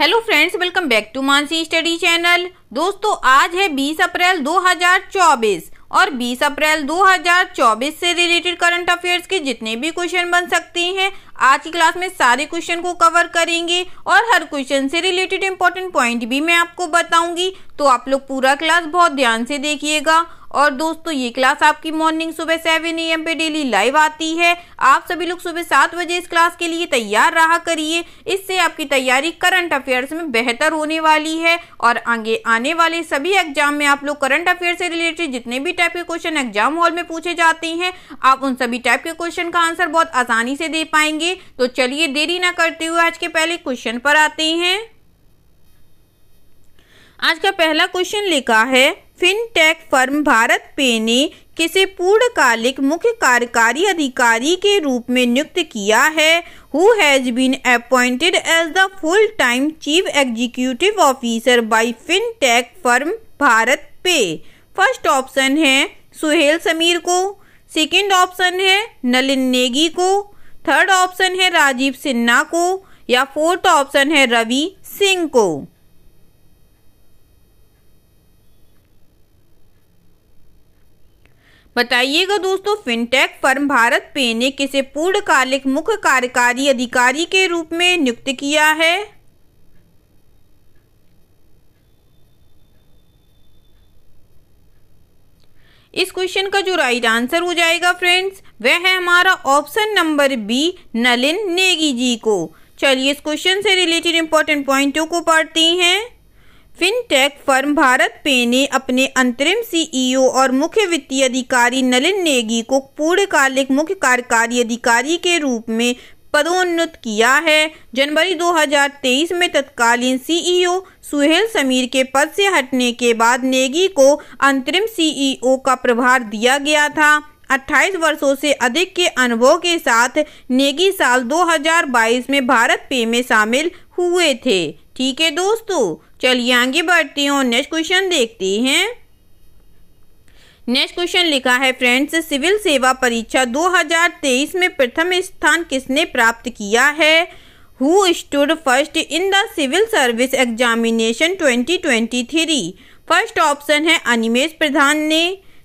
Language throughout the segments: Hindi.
hello friends welcome back to Mansi study channel दोस्तों आज है 20 अप्रैल 2024 और 20 अप्रैल 2024 से रिलेटेड करंट अफेयर्स के जितने भी क्वेश्चन बन सकते हैं आज की क्लास में सारे क्वेश्चन को कवर करेंगे और हर क्वेश्चन से रिलेटेड इंपॉर्टेंट पॉइंट भी मैं आपको बताऊंगी तो आप लोग पूरा क्लास बहुत ध्यान से देखिएगा और दोस्तों ये क्लास आपकी मॉर्निंग सुबह सेवन ए एम पे डेली लाइव आती है आप सभी लोग सुबह सात बजे इस क्लास के लिए तैयार रहा करिए इससे आपकी तैयारी करंट अफेयर्स में बेहतर होने वाली है और आगे आने वाले सभी एग्जाम में आप लोग करंट अफेयर से रिलेटेड जितने भी टाइप के क्वेश्चन एग्जाम हॉल में पूछे जाते हैं आप उन सभी टाइप के क्वेश्चन का आंसर बहुत आसानी से दे पाएंगे तो चलिए देरी ना करते हुए आज के पहले क्वेश्चन पर आते हैं आज का पहला क्वेश्चन लिखा है फिनटेक फर्म भारत पे ने किसे पूर्णकालिक मुख्य कार्यकारी अधिकारी के रूप में नियुक्त किया है who has been appointed as the full time chief executive officer by fintech firm BharatPe first option है सुहेल समीर को सेकेंड ऑप्शन है नलिन नेगी को थर्ड ऑप्शन है राजीव सिन्हा को या फोर्थ ऑप्शन है रवि सिंह को बताइएगा दोस्तों फिनटेक फर्म भारत पे ने किसे पूर्णकालिक मुख्य कार्यकारी अधिकारी के रूप में नियुक्त किया है इस क्वेश्चन का जो राइट आंसर हो जाएगा फ्रेंड्स वह है हमारा option number B Nalin Negi ji को चलिए इस क्वेश्चन से रिलेटेड इंपॉर्टेंट पॉइंटों को पढ़ती हैं फिनटेक फर्म भारत पे ने अपने अंतरिम सीईओ e और मुख्य वित्तीय अधिकारी नलिन नेगी को पूर्णकालिक मुख्य कार्यकारी अधिकारी के रूप में पदोन्नत किया है जनवरी 2023 में तत्कालीन सीईओ e सुहेल समीर के पद से हटने के बाद नेगी को अंतरिम सीईओ e का प्रभार दिया गया था 28 वर्षों से अधिक के अनुभव के साथ नेगी साल 2022 में भारत पे में शामिल हुए थे ठीक है दोस्तों चलिए आगे बढ़ते हैं और नेक्स्ट क्वेश्चन देखते हैं नेक्स्ट क्वेश्चन लिखा है फ्रेंड्स सिविल सेवा परीक्षा 2023 में प्रथम स्थान किसने प्राप्त किया है who stood first in the civil service examination 2023 first option है अनिमेश प्रधान ने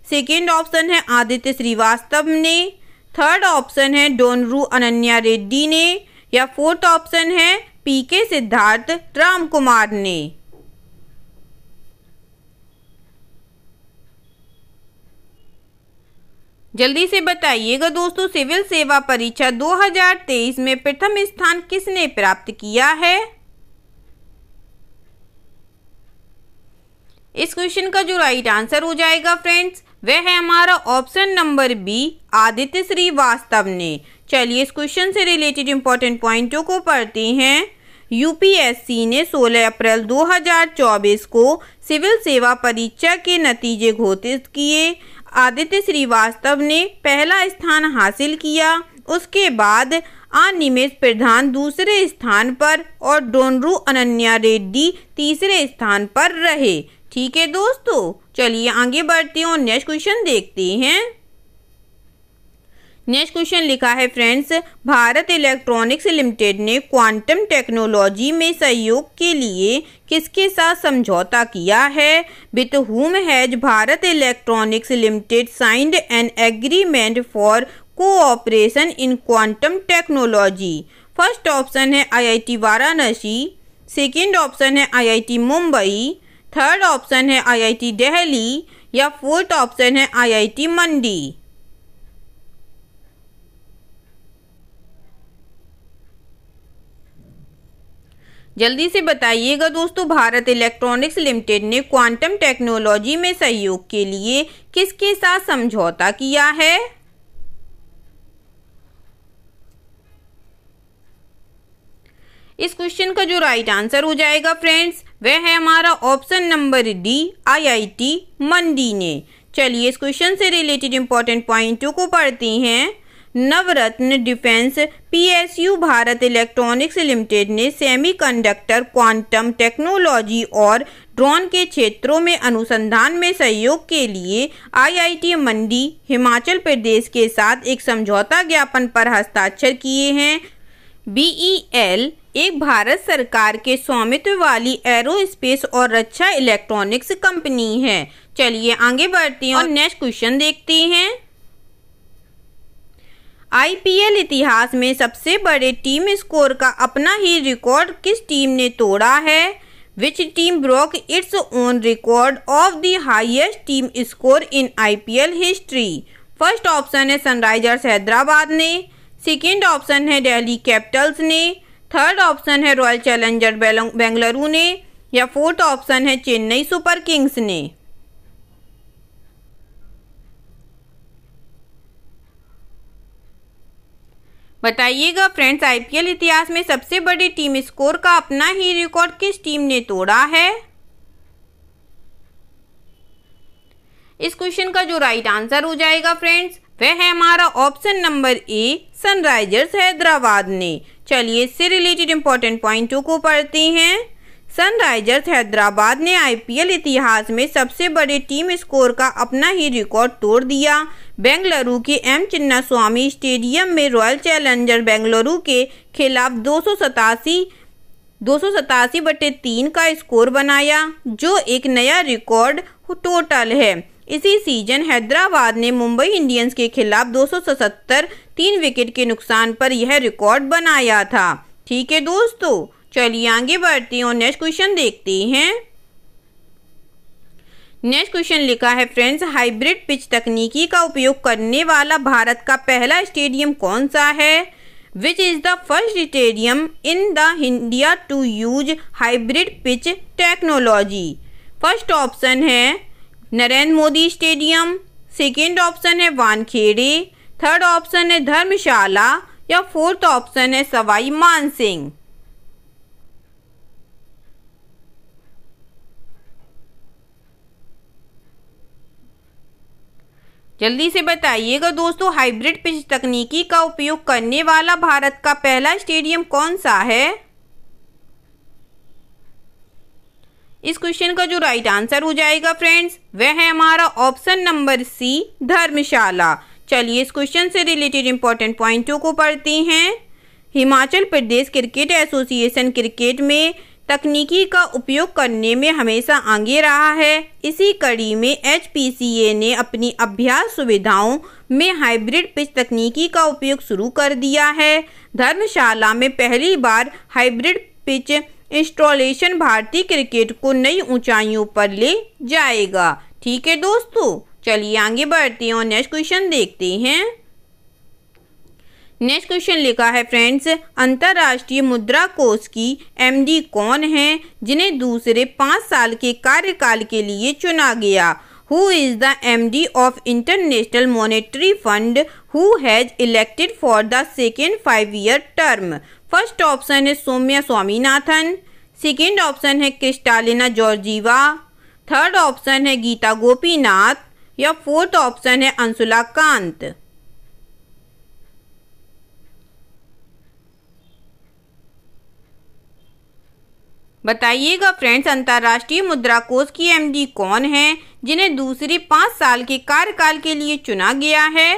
सेकेंड ऑप्शन है आदित्य श्रीवास्तव ने थर्ड ऑप्शन है डोनरू अनन्या रेड्डी ने या फोर्थ ऑप्शन है पी के सिद्धार्थ राम कुमार ने जल्दी से बताइएगा दोस्तों सिविल सेवा परीक्षा 2023 में प्रथम स्थान किसने प्राप्त किया है इस क्वेश्चन का जो राइट आंसर हो जाएगा फ्रेंड्स वह है हमारा option number B Aditya Srivastava ने चलिए इस क्वेश्चन से रिलेटेड इंपॉर्टेंट पॉइंटों को पढ़ते हैं यूपीएससी ने 16 अप्रैल 2024 को सिविल सेवा परीक्षा के नतीजे घोषित किए आदित्य श्रीवास्तव ने पहला स्थान हासिल किया उसके बाद अनिमेश प्रधान दूसरे स्थान पर और डोनरू अनन्या रेड्डी तीसरे स्थान पर रहे ठीक है दोस्तों चलिए आगे बढ़ते हैं और नेक्स्ट क्वेश्चन देखते हैं नेक्स्ट क्वेश्चन लिखा है फ्रेंड्स भारत इलेक्ट्रॉनिक्स लिमिटेड ने क्वांटम टेक्नोलॉजी में सहयोग के लिए किसके साथ समझौता किया है with whom has Bharat electronics limited signed an agreement for cooperation in quantum technology first option है आईआईटी वाराणसी सेकेंड ऑप्शन है आई मुंबई थर्ड ऑप्शन है आई दिल्ली या फोर्थ ऑप्शन है आई मंडी जल्दी से बताइएगा दोस्तों भारत इलेक्ट्रॉनिक्स लिमिटेड ने क्वांटम टेक्नोलॉजी में सहयोग के लिए किसके साथ समझौता किया है इस क्वेश्चन का जो राइट आंसर हो जाएगा फ्रेंड्स वह है हमारा option number D IIT Mandi ने चलिए इस क्वेश्चन से रिलेटेड इंपॉर्टेंट पॉइंटों को पढ़ते हैं Navratna defence PSU Bharat electronics limited ने सेमीकंडक्टर क्वांटम टेक्नोलॉजी और ड्रोन के क्षेत्रों में अनुसंधान में सहयोग के लिए आईआईटी मंडी हिमाचल प्रदेश के साथ एक समझौता ज्ञापन पर हस्ताक्षर किए हैं बीईएल एक भारत सरकार के स्वामित्व वाली एरोस्पेस और रक्षा इलेक्ट्रॉनिक्स कंपनी है चलिए आगे बढ़ते हैं और नेक्स्ट क्वेश्चन देखते हैं आईपीएल इतिहास में सबसे बड़े टीम स्कोर का अपना ही रिकॉर्ड किस टीम ने तोड़ा है which team broke its own record of the highest team score in IPL history first option है सनराइजर्स हैदराबाद ने सेकंड ऑप्शन है दिल्ली कैपिटल्स ने थर्ड ऑप्शन है रॉयल चैलेंजर बेंगलुरु ने या फोर्थ ऑप्शन है चेन्नई सुपर किंग्स ने बताइएगा फ्रेंड्स आईपीएल इतिहास में सबसे बड़ी टीम स्कोर का अपना ही रिकॉर्ड किस टीम ने तोड़ा है इस क्वेश्चन का जो राइट आंसर हो जाएगा फ्रेंड्स वह है हमारा option number A Sunrisers Hyderabad ने चलिए इससे रिलेटेड इंपॉर्टेंट पॉइंटों को पढ़ते हैं सनराइजर्स हैदराबाद ने आईपीएल इतिहास में सबसे बड़े टीम स्कोर का अपना ही रिकॉर्ड तोड़ दिया बेंगलुरु के एम चिन्ना स्वामी स्टेडियम में रॉयल चैलेंजर बेंगलुरु के खिलाफ दो सौ सतासी दो सौ सतासी बटे तीन का स्कोर बनाया जो एक नया रिकॉर्ड टोटल है इसी सीजन हैदराबाद ने मुंबई इंडियंस के खिलाफ दो सौ तीन विकेट के नुकसान पर यह रिकॉर्ड बनाया था ठीक है दोस्तों चलिए आगे बढ़ती हूँ नेक्स्ट क्वेश्चन देखते हैं नेक्स्ट क्वेश्चन लिखा है फ्रेंड्स हाइब्रिड पिच तकनीकी का उपयोग करने वाला भारत का पहला स्टेडियम कौन सा है which is the first stadium in the India to use hybrid pitch technology first option है Narendra Modi stadium second option है वानखेड़े थर्ड ऑप्शन है धर्मशाला या फोर्थ ऑप्शन है सवाई मानसिंह जल्दी से बताइएगा दोस्तों हाइब्रिड पिच तकनीकी का उपयोग करने वाला भारत का पहला स्टेडियम कौन सा है इस क्वेश्चन का जो राइट आंसर हो जाएगा फ्रेंड्स वह है हमारा ऑप्शन नंबर सी धर्मशाला चलिए इस क्वेश्चन से रिलेटेड इंपॉर्टेंट पॉइंटों को पढ़ते हैं Himachal Pradesh cricket association cricket में तकनीकी का उपयोग करने में हमेशा आगे रहा है इसी कड़ी में एच ने अपनी अभ्यास सुविधाओं में हाइब्रिड पिच तकनीकी का उपयोग शुरू कर दिया है धर्मशाला में पहली बार हाइब्रिड पिच इंस्टॉलेशन भारतीय क्रिकेट को नई ऊंचाइयों पर ले जाएगा ठीक है दोस्तों चलिए आगे बढ़ते हैं और नेक्स्ट क्वेश्चन देखते हैं नेक्स्ट क्वेश्चन लिखा है फ्रेंड्स अंतर्राष्ट्रीय मुद्रा कोष की एमडी कौन है जिन्हें दूसरे पाँच साल के कार्यकाल के लिए चुना गया who is the M D of International Monetary Fund who has elected for the second five year term first option है सोम्या स्वामीनाथन सेकेंड ऑप्शन है क्रिस्टालिना जॉर्जीवा थर्ड ऑप्शन है गीता गोपीनाथ या फोर्थ ऑप्शन है अंशुला कांत बताइएगा फ्रेंड्स अंतर्राष्ट्रीय मुद्रा कोष की एमडी कौन है जिन्हें दूसरे पाँच साल के कार्यकाल के लिए चुना गया है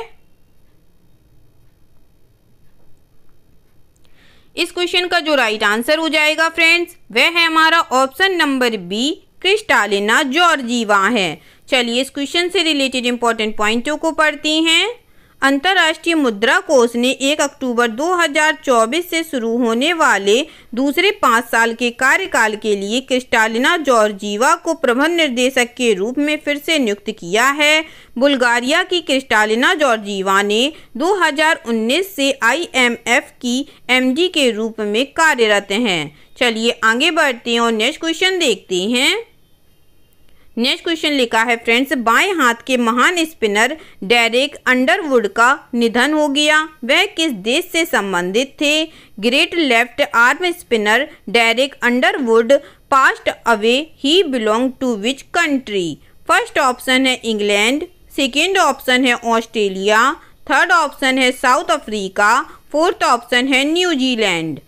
इस क्वेश्चन का जो राइट आंसर हो जाएगा फ्रेंड्स वह है हमारा option number B Kristalina Georgieva है चलिए इस क्वेश्चन से रिलेटेड इंपॉर्टेंट पॉइंटों को पढ़ती हैं अंतर्राष्ट्रीय मुद्रा कोष ने 1 अक्टूबर 2024 से शुरू होने वाले दूसरे पाँच साल के कार्यकाल के लिए क्रिस्टालिना जॉर्जीवा को प्रबंध निर्देशक के रूप में फिर से नियुक्त किया है बुल्गारिया की क्रिस्टालिना जॉर्जीवा ने 2019 से आईएमएफ की एमडी के रूप में कार्यरत हैं चलिए आगे बढ़ते हैं और नेक्स्ट क्वेश्चन देखते हैं नेक्स्ट क्वेश्चन लिखा है फ्रेंड्स बाएं हाथ के महान स्पिनर डेरिक अंडरवुड का निधन हो गया वह किस देश से संबंधित थे great left arm spinner Derek Underwood passed away he belong to which country first option है इंग्लैंड सेकेंड ऑप्शन है ऑस्ट्रेलिया थर्ड ऑप्शन है साउथ अफ्रीका फोर्थ ऑप्शन है न्यूजीलैंड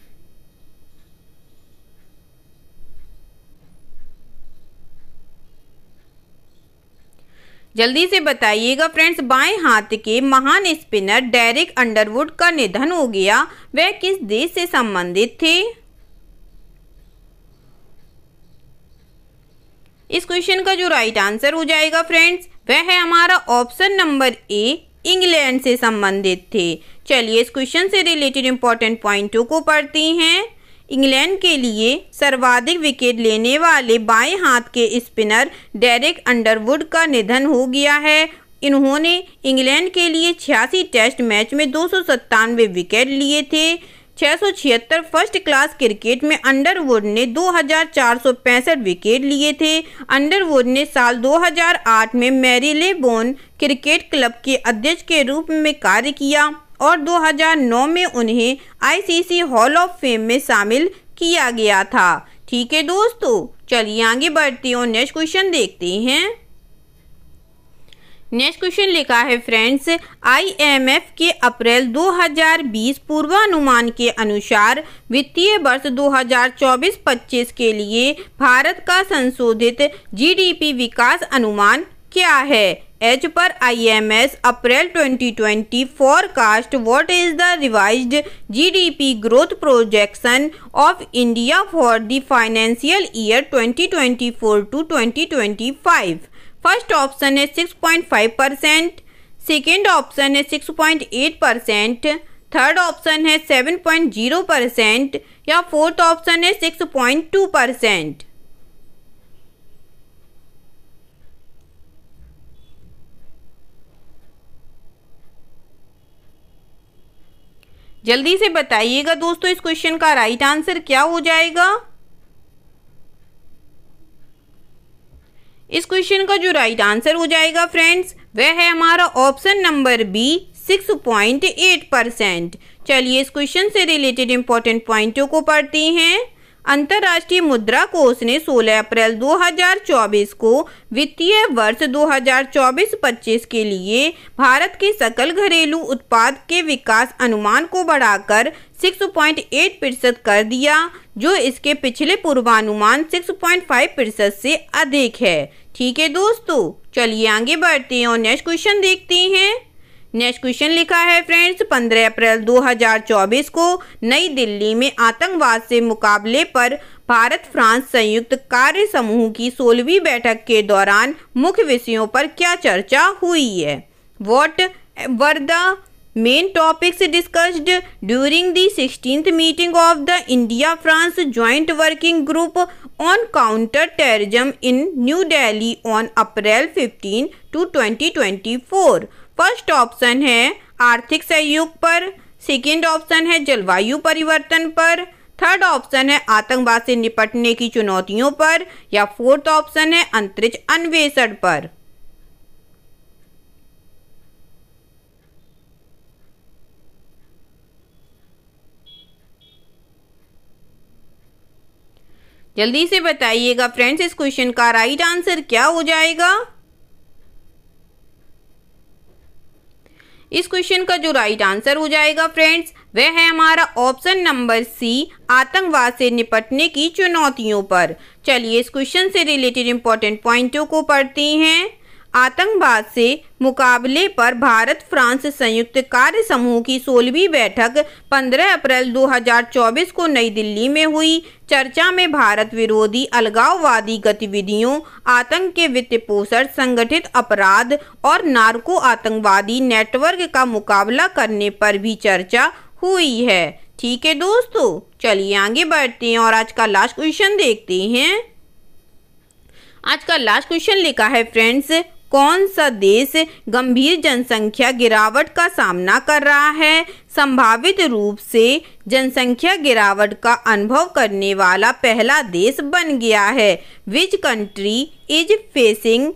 जल्दी से बताइएगा फ्रेंड्स बाएं हाथ के महान स्पिनर डेरिक अंडरवुड का निधन हो गया वह किस देश से संबंधित थे इस क्वेश्चन का जो राइट आंसर हो जाएगा फ्रेंड्स वह है हमारा ऑप्शन नंबर ए इंग्लैंड से संबंधित थे चलिए इस क्वेश्चन से रिलेटेड इंपॉर्टेंट पॉइंटों को पढ़ती हैं इंग्लैंड के लिए सर्वाधिक विकेट लेने वाले बाएं हाथ के स्पिनर डेरिक अंडरवुड का निधन हो गया है इन्होंने इंग्लैंड के लिए छियासी टेस्ट मैच में दो विकेट लिए थे छः फर्स्ट क्लास क्रिकेट में अंडरवुड ने दो विकेट लिए थे अंडरवुड ने साल 2008 में मैरीले बोन क्रिकेट क्लब के अध्यक्ष के रूप में कार्य किया और 2009 में उन्हें आईसीसी हॉल ऑफ फेम में शामिल किया गया था ठीक है दोस्तों चलिए आगे बढ़ते हैं और नेक्स्ट क्वेश्चन देखते हैं नेक्स्ट क्वेश्चन लिखा है फ्रेंड्स आईएमएफ के अप्रैल 2020 पूर्वानुमान के अनुसार वित्तीय वर्ष 2024-25 के लिए भारत का संशोधित जीडीपी विकास अनुमान क्या है एच पर IMS April 2020 forecast what is the revised GDP growth projection of India for the financial year 2024 to 2025 first option है 6.5 परसेंट सेकेंड ऑप्शन है 6.8 परसेंट थर्ड ऑप्शन है 7.0 परसेंट या फोर्थ ऑप्शन है 6.2 परसेंट जल्दी से बताइएगा दोस्तों इस क्वेश्चन का राइट आंसर क्या हो जाएगा इस क्वेश्चन का जो राइट आंसर हो जाएगा फ्रेंड्स वह है हमारा option number B six point eight percent चलिए इस क्वेश्चन से रिलेटेड इंपॉर्टेंट पॉइंटों को पढ़ते हैं अंतर्राष्ट्रीय मुद्रा कोष ने 16 अप्रैल 2024 को वित्तीय वर्ष 2024-25 के लिए भारत के सकल घरेलू उत्पाद के विकास अनुमान को बढ़ाकर 6.8 प्रतिशत कर दिया जो इसके पिछले पूर्वानुमान 6.5 प्रतिशत से अधिक है ठीक है दोस्तों चलिए आगे बढ़ते हैं और नेक्स्ट क्वेश्चन देखते हैं नेक्स्ट क्वेश्चन लिखा है फ्रेंड्स 15 अप्रैल 2024 को नई दिल्ली में आतंकवाद से मुकाबले पर भारत फ्रांस संयुक्त कार्य समूह की सोलहवीं बैठक के दौरान मुख्य विषयों पर क्या चर्चा हुई है what were the main topics discussed during the sixteen meeting of the India France joint working group on counter terrorism in New Delhi on April fifteen two four first option है आर्थिक सहयोग पर सेकेंड ऑप्शन है जलवायु परिवर्तन पर थर्ड ऑप्शन है आतंकवाद से निपटने की चुनौतियों पर या फोर्थ ऑप्शन है अंतरिक्ष अन्वेषण पर जल्दी से बताइएगा फ्रेंड्स इस क्वेश्चन का राइट आंसर क्या हो जाएगा इस क्वेश्चन का जो राइट आंसर हो जाएगा फ्रेंड्स वह है हमारा ऑप्शन नंबर सी आतंकवाद से निपटने की चुनौतियों पर चलिए इस क्वेश्चन से रिलेटेड इंपॉर्टेंट पॉइंटों को पढ़ती हैं आतंकवाद से मुकाबले पर भारत फ्रांस संयुक्त कार्य समूह की सोलहवीं बैठक 15 अप्रैल 2024 को नई दिल्ली में हुई चर्चा में भारत विरोधी अलगाववादी गतिविधियों आतंक के वित्त पोषण संगठित अपराध और नार्को आतंकवादी नेटवर्क का मुकाबला करने पर भी चर्चा हुई है ठीक है दोस्तों चलिए आगे बढ़ते हैं और आज का लास्ट क्वेश्चन देखते हैं आज का लास्ट क्वेश्चन लिखा है फ्रेंड्स कौन सा देश गंभीर जनसंख्या गिरावट का सामना कर रहा है संभावित रूप से जनसंख्या गिरावट का अनुभव करने वाला पहला देश बन गया है which country is facing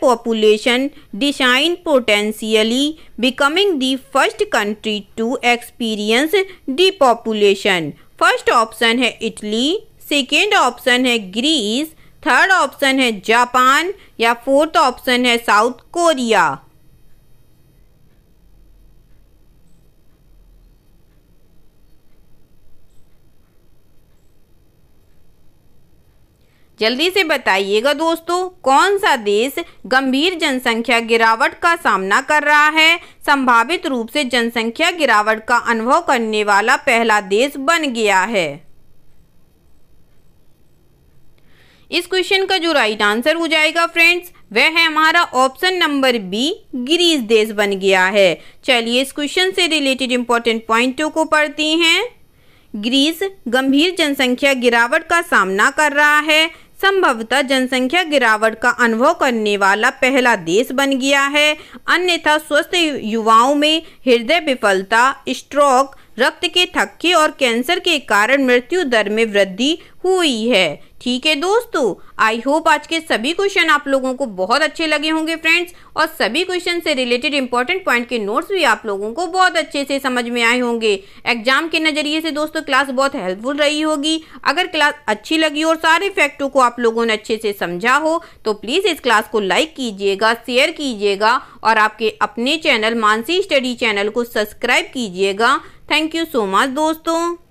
population population potentially becoming becoming first country to experience depopulation first option है इटली सेकेंड ऑप्शन है ग्रीस थर्ड ऑप्शन है जापान या फोर्थ ऑप्शन है साउथ कोरिया जल्दी से बताइएगा दोस्तों कौन सा देश गंभीर जनसंख्या गिरावट का सामना कर रहा है संभावित रूप से जनसंख्या गिरावट का अनुभव करने वाला पहला देश बन गया है इस क्वेश्चन का जो राइट आंसर हो जाएगा फ्रेंड्स वह है हमारा ऑप्शन नंबर बी ग्रीस देश बन गया है चलिए इस क्वेश्चन से रिलेटेड इंपॉर्टेंट पॉइंटों को पढ़ती हैं ग्रीस गंभीर जनसंख्या गिरावट का सामना कर रहा है संभवतः जनसंख्या गिरावट का अनुभव करने वाला पहला देश बन गया है अन्यथा स्वस्थ युवाओं में हृदय विफलता स्ट्रोक रक्त के थक्के और कैंसर के कारण मृत्यु दर में वृद्धि हुई है ठीक है दोस्तों आई होप आज के सभी क्वेश्चन आप लोगों को बहुत अच्छे लगे होंगे फ्रेंड्स और सभी क्वेश्चन से रिलेटेड इंपॉर्टेंट पॉइंट के नोट्स भी आप लोगों को बहुत अच्छे से समझ में आए होंगे एग्जाम के नज़रिए से दोस्तों क्लास बहुत हेल्पफुल रही होगी अगर क्लास अच्छी लगी और सारे फैक्टों को आप लोगों ने अच्छे से समझा हो तो प्लीज़ इस क्लास को लाइक कीजिएगा शेयर कीजिएगा और आपके अपने चैनल मानसी स्टडी चैनल को सब्सक्राइब कीजिएगा थैंक यू सो मच दोस्तों